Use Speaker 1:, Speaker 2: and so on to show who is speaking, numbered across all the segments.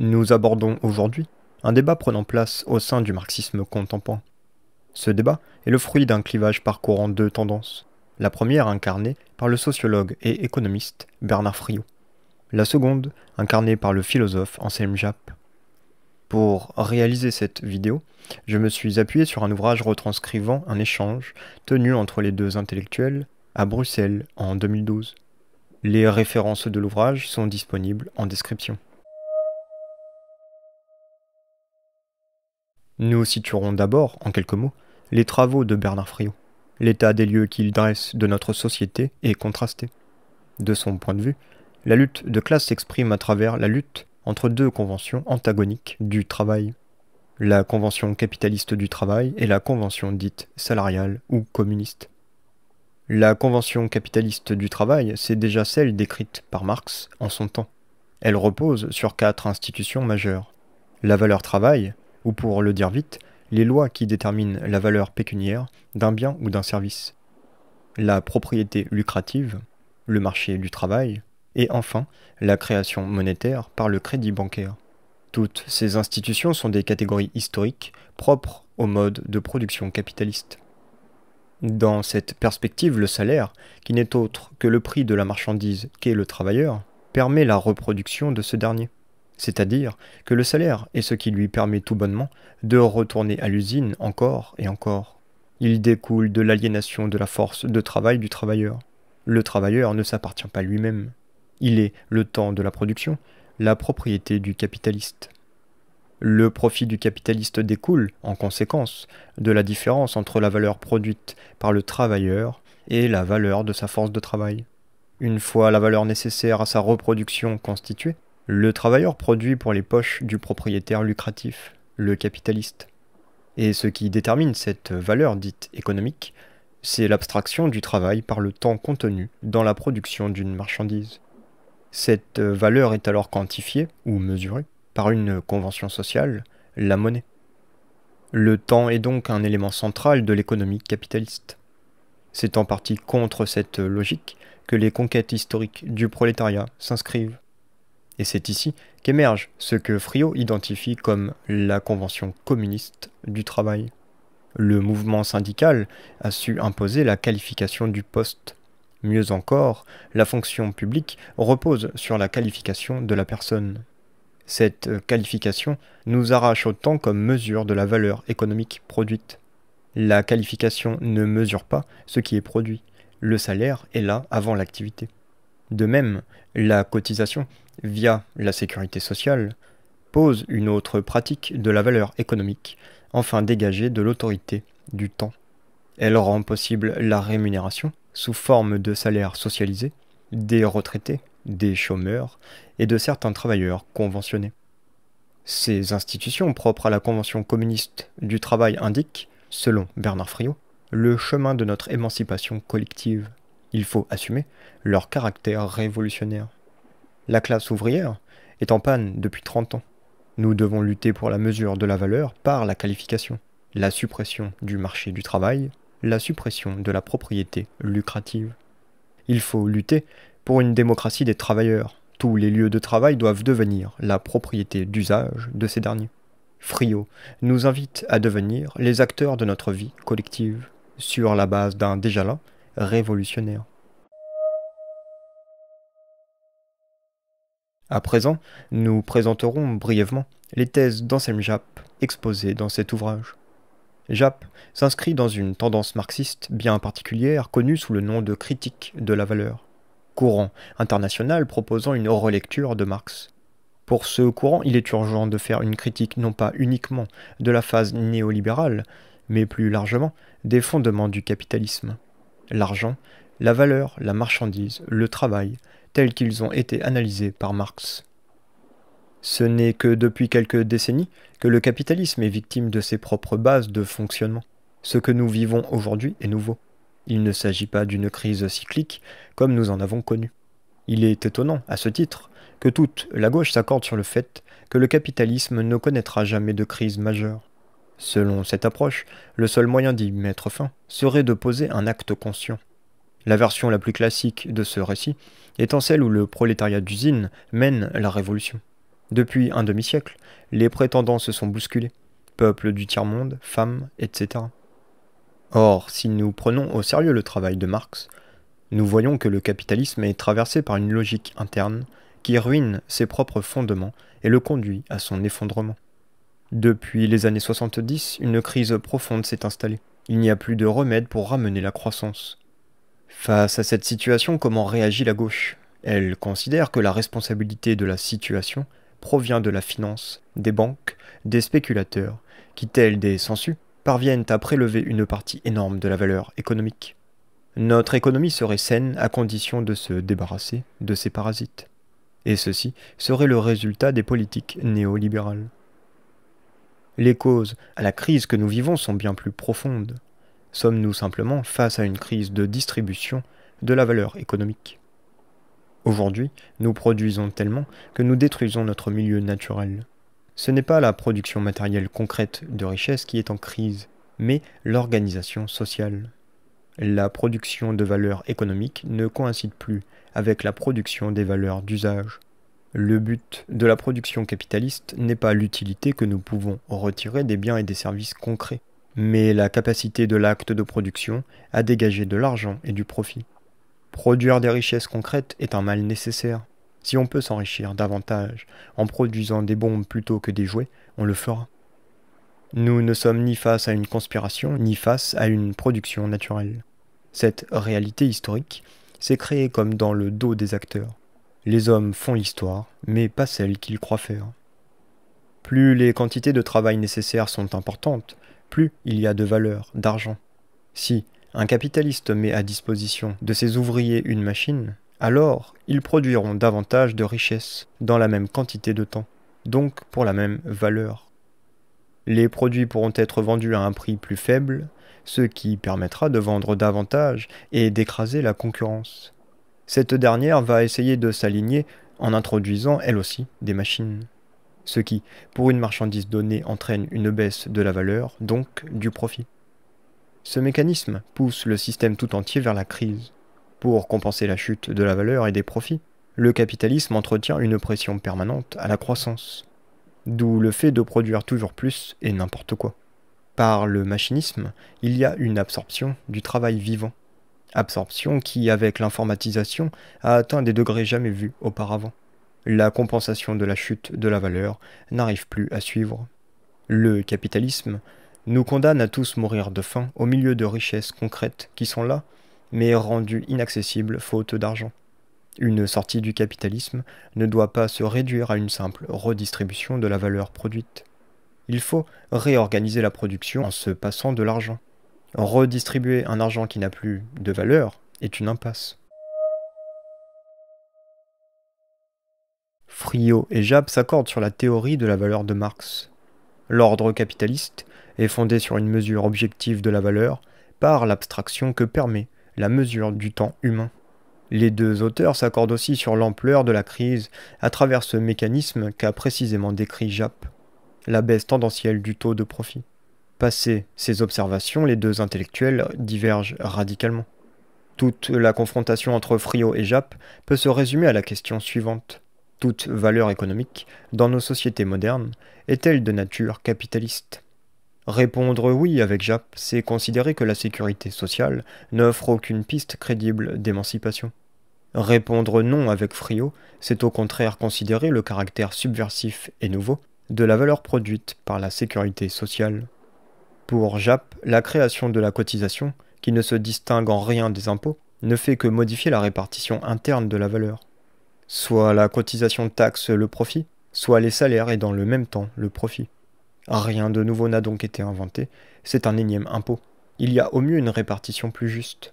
Speaker 1: nous abordons aujourd'hui un débat prenant place au sein du marxisme contemporain. Ce débat est le fruit d'un clivage parcourant deux tendances, la première incarnée par le sociologue et économiste Bernard Friot, la seconde incarnée par le philosophe Anselm Japp. Pour réaliser cette vidéo, je me suis appuyé sur un ouvrage retranscrivant un échange tenu entre les deux intellectuels à Bruxelles en 2012. Les références de l'ouvrage sont disponibles en description. Nous situerons d'abord, en quelques mots, les travaux de Bernard Friot. L'état des lieux qu'il dresse de notre société est contrasté. De son point de vue, la lutte de classe s'exprime à travers la lutte entre deux conventions antagoniques du travail. La convention capitaliste du travail et la convention dite salariale ou communiste. La convention capitaliste du travail, c'est déjà celle décrite par Marx en son temps. Elle repose sur quatre institutions majeures. La valeur travail, ou pour le dire vite, les lois qui déterminent la valeur pécuniaire d'un bien ou d'un service, la propriété lucrative, le marché du travail, et enfin la création monétaire par le crédit bancaire. Toutes ces institutions sont des catégories historiques propres au mode de production capitaliste. Dans cette perspective, le salaire, qui n'est autre que le prix de la marchandise qu'est le travailleur, permet la reproduction de ce dernier c'est-à-dire que le salaire est ce qui lui permet tout bonnement de retourner à l'usine encore et encore. Il découle de l'aliénation de la force de travail du travailleur. Le travailleur ne s'appartient pas lui-même. Il est le temps de la production, la propriété du capitaliste. Le profit du capitaliste découle, en conséquence, de la différence entre la valeur produite par le travailleur et la valeur de sa force de travail. Une fois la valeur nécessaire à sa reproduction constituée, le travailleur produit pour les poches du propriétaire lucratif, le capitaliste. Et ce qui détermine cette valeur dite économique, c'est l'abstraction du travail par le temps contenu dans la production d'une marchandise. Cette valeur est alors quantifiée ou mesurée par une convention sociale, la monnaie. Le temps est donc un élément central de l'économie capitaliste. C'est en partie contre cette logique que les conquêtes historiques du prolétariat s'inscrivent. Et c'est ici qu'émerge ce que Friot identifie comme la Convention communiste du travail. Le mouvement syndical a su imposer la qualification du poste. Mieux encore, la fonction publique repose sur la qualification de la personne. Cette qualification nous arrache autant comme mesure de la valeur économique produite. La qualification ne mesure pas ce qui est produit. Le salaire est là avant l'activité. De même, la cotisation, via la sécurité sociale, pose une autre pratique de la valeur économique, enfin dégagée de l'autorité, du temps. Elle rend possible la rémunération, sous forme de salaires socialisés, des retraités, des chômeurs et de certains travailleurs conventionnés. Ces institutions propres à la Convention communiste du travail indiquent, selon Bernard Friot, le chemin de notre émancipation collective il faut assumer leur caractère révolutionnaire. La classe ouvrière est en panne depuis 30 ans. Nous devons lutter pour la mesure de la valeur par la qualification, la suppression du marché du travail, la suppression de la propriété lucrative. Il faut lutter pour une démocratie des travailleurs. Tous les lieux de travail doivent devenir la propriété d'usage de ces derniers. Friot nous invite à devenir les acteurs de notre vie collective. Sur la base d'un déjà là, révolutionnaire. À présent, nous présenterons brièvement les thèses d'Anselm Japp exposées dans cet ouvrage. Japp s'inscrit dans une tendance marxiste bien particulière connue sous le nom de critique de la valeur, courant international proposant une relecture de Marx. Pour ce courant, il est urgent de faire une critique non pas uniquement de la phase néolibérale, mais plus largement des fondements du capitalisme l'argent, la valeur, la marchandise, le travail, tels qu'ils ont été analysés par Marx. Ce n'est que depuis quelques décennies que le capitalisme est victime de ses propres bases de fonctionnement. Ce que nous vivons aujourd'hui est nouveau. Il ne s'agit pas d'une crise cyclique comme nous en avons connu. Il est étonnant, à ce titre, que toute la gauche s'accorde sur le fait que le capitalisme ne connaîtra jamais de crise majeure. Selon cette approche, le seul moyen d'y mettre fin serait de poser un acte conscient. La version la plus classique de ce récit étant celle où le prolétariat d'usine mène la révolution. Depuis un demi-siècle, les prétendants se sont bousculés, peuple du tiers-monde, femmes, etc. Or, si nous prenons au sérieux le travail de Marx, nous voyons que le capitalisme est traversé par une logique interne qui ruine ses propres fondements et le conduit à son effondrement. Depuis les années 70, une crise profonde s'est installée. Il n'y a plus de remède pour ramener la croissance. Face à cette situation, comment réagit la gauche Elle considère que la responsabilité de la situation provient de la finance, des banques, des spéculateurs, qui, tels des census, parviennent à prélever une partie énorme de la valeur économique. Notre économie serait saine à condition de se débarrasser de ces parasites. Et ceci serait le résultat des politiques néolibérales. Les causes à la crise que nous vivons sont bien plus profondes. Sommes-nous simplement face à une crise de distribution de la valeur économique Aujourd'hui, nous produisons tellement que nous détruisons notre milieu naturel. Ce n'est pas la production matérielle concrète de richesse qui est en crise, mais l'organisation sociale. La production de valeurs économiques ne coïncide plus avec la production des valeurs d'usage. Le but de la production capitaliste n'est pas l'utilité que nous pouvons retirer des biens et des services concrets, mais la capacité de l'acte de production à dégager de l'argent et du profit. Produire des richesses concrètes est un mal nécessaire. Si on peut s'enrichir davantage en produisant des bombes plutôt que des jouets, on le fera. Nous ne sommes ni face à une conspiration, ni face à une production naturelle. Cette réalité historique s'est créée comme dans le dos des acteurs. Les hommes font l'histoire, mais pas celle qu'ils croient faire. Plus les quantités de travail nécessaires sont importantes, plus il y a de valeur, d'argent. Si un capitaliste met à disposition de ses ouvriers une machine, alors ils produiront davantage de richesses dans la même quantité de temps, donc pour la même valeur. Les produits pourront être vendus à un prix plus faible, ce qui permettra de vendre davantage et d'écraser la concurrence cette dernière va essayer de s'aligner en introduisant, elle aussi, des machines. Ce qui, pour une marchandise donnée, entraîne une baisse de la valeur, donc du profit. Ce mécanisme pousse le système tout entier vers la crise. Pour compenser la chute de la valeur et des profits, le capitalisme entretient une pression permanente à la croissance, d'où le fait de produire toujours plus et n'importe quoi. Par le machinisme, il y a une absorption du travail vivant, absorption qui, avec l'informatisation, a atteint des degrés jamais vus auparavant. La compensation de la chute de la valeur n'arrive plus à suivre. Le capitalisme nous condamne à tous mourir de faim au milieu de richesses concrètes qui sont là, mais rendues inaccessibles faute d'argent. Une sortie du capitalisme ne doit pas se réduire à une simple redistribution de la valeur produite. Il faut réorganiser la production en se passant de l'argent. Redistribuer un argent qui n'a plus de valeur est une impasse. Friot et Jap s'accordent sur la théorie de la valeur de Marx. L'ordre capitaliste est fondé sur une mesure objective de la valeur par l'abstraction que permet la mesure du temps humain. Les deux auteurs s'accordent aussi sur l'ampleur de la crise à travers ce mécanisme qu'a précisément décrit Jap. la baisse tendancielle du taux de profit. Passé ces observations, les deux intellectuels divergent radicalement. Toute la confrontation entre Friot et Jappe peut se résumer à la question suivante. Toute valeur économique, dans nos sociétés modernes, est-elle de nature capitaliste Répondre oui avec Jappe, c'est considérer que la sécurité sociale n'offre aucune piste crédible d'émancipation. Répondre non avec Friot, c'est au contraire considérer le caractère subversif et nouveau de la valeur produite par la sécurité sociale pour Jap, la création de la cotisation, qui ne se distingue en rien des impôts, ne fait que modifier la répartition interne de la valeur. Soit la cotisation taxe le profit, soit les salaires et dans le même temps le profit. Rien de nouveau n'a donc été inventé, c'est un énième impôt. Il y a au mieux une répartition plus juste.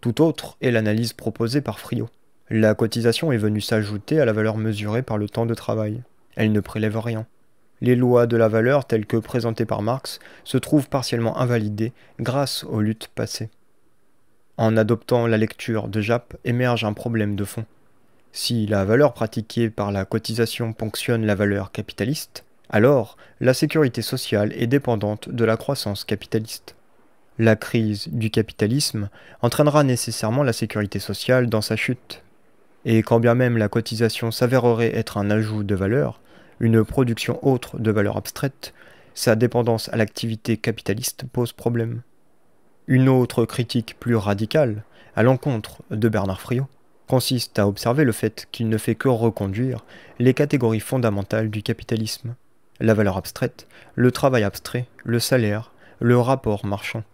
Speaker 1: Tout autre est l'analyse proposée par Friot. La cotisation est venue s'ajouter à la valeur mesurée par le temps de travail. Elle ne prélève rien. Les lois de la valeur telles que présentées par Marx se trouvent partiellement invalidées grâce aux luttes passées. En adoptant la lecture de Jap, émerge un problème de fond. Si la valeur pratiquée par la cotisation ponctionne la valeur capitaliste, alors la sécurité sociale est dépendante de la croissance capitaliste. La crise du capitalisme entraînera nécessairement la sécurité sociale dans sa chute. Et quand bien même la cotisation s'avérerait être un ajout de valeur, une production autre de valeur abstraite, sa dépendance à l'activité capitaliste pose problème. Une autre critique plus radicale, à l'encontre de Bernard Friot, consiste à observer le fait qu'il ne fait que reconduire les catégories fondamentales du capitalisme la valeur abstraite, le travail abstrait, le salaire, le rapport marchand.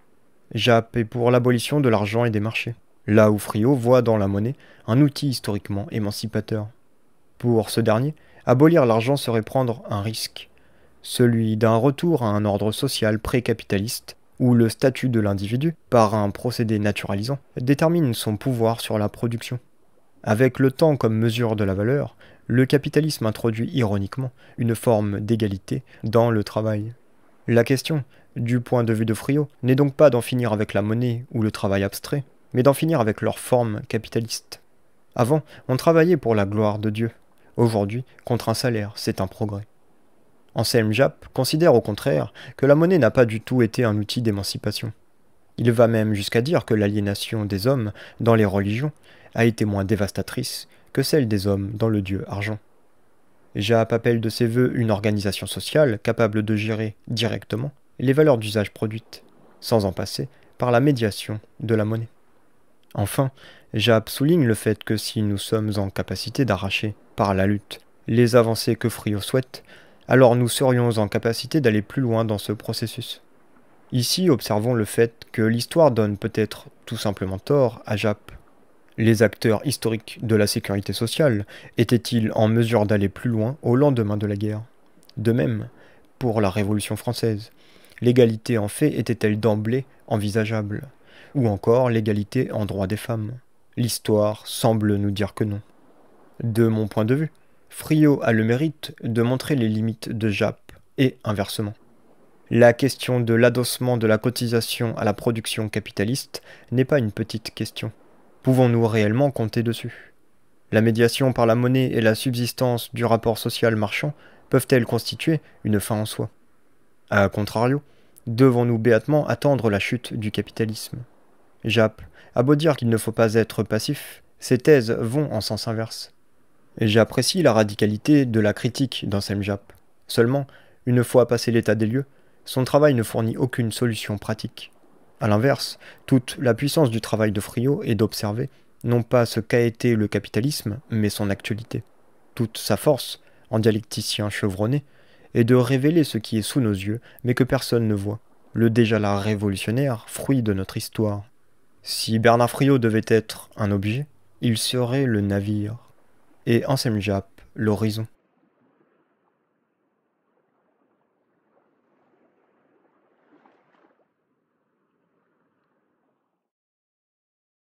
Speaker 1: Japp est pour l'abolition de l'argent et des marchés, là où Friot voit dans la monnaie un outil historiquement émancipateur. Pour ce dernier, Abolir l'argent serait prendre un risque, celui d'un retour à un ordre social pré-capitaliste, où le statut de l'individu, par un procédé naturalisant, détermine son pouvoir sur la production. Avec le temps comme mesure de la valeur, le capitalisme introduit ironiquement une forme d'égalité dans le travail. La question, du point de vue de Friot, n'est donc pas d'en finir avec la monnaie ou le travail abstrait, mais d'en finir avec leur forme capitaliste. Avant, on travaillait pour la gloire de Dieu aujourd'hui contre un salaire, c'est un progrès. Anselm Japp considère au contraire que la monnaie n'a pas du tout été un outil d'émancipation. Il va même jusqu'à dire que l'aliénation des hommes dans les religions a été moins dévastatrice que celle des hommes dans le dieu argent. Japp appelle de ses voeux une organisation sociale capable de gérer directement les valeurs d'usage produites, sans en passer par la médiation de la monnaie. Enfin, J'app souligne le fait que si nous sommes en capacité d'arracher, par la lutte, les avancées que Frio souhaite, alors nous serions en capacité d'aller plus loin dans ce processus. Ici, observons le fait que l'histoire donne peut-être tout simplement tort à japp Les acteurs historiques de la sécurité sociale étaient-ils en mesure d'aller plus loin au lendemain de la guerre De même, pour la Révolution française, l'égalité en fait était-elle d'emblée envisageable Ou encore l'égalité en droit des femmes L'histoire semble nous dire que non. De mon point de vue, Friot a le mérite de montrer les limites de Jap et inversement. La question de l'adossement de la cotisation à la production capitaliste n'est pas une petite question. Pouvons-nous réellement compter dessus La médiation par la monnaie et la subsistance du rapport social marchand peuvent-elles constituer une fin en soi A contrario, devons-nous béatement attendre la chute du capitalisme Jap, à beau dire qu'il ne faut pas être passif, ses thèses vont en sens inverse. J'apprécie la radicalité de la critique d'Anselm Japp. Seulement, une fois passé l'état des lieux, son travail ne fournit aucune solution pratique. A l'inverse, toute la puissance du travail de Friot est d'observer non pas ce qu'a été le capitalisme, mais son actualité. Toute sa force, en dialecticien chevronné, est de révéler ce qui est sous nos yeux, mais que personne ne voit, le déjà là révolutionnaire, fruit de notre histoire. Si Bernard Friot devait être un objet, il serait le navire, et Anselm l'horizon.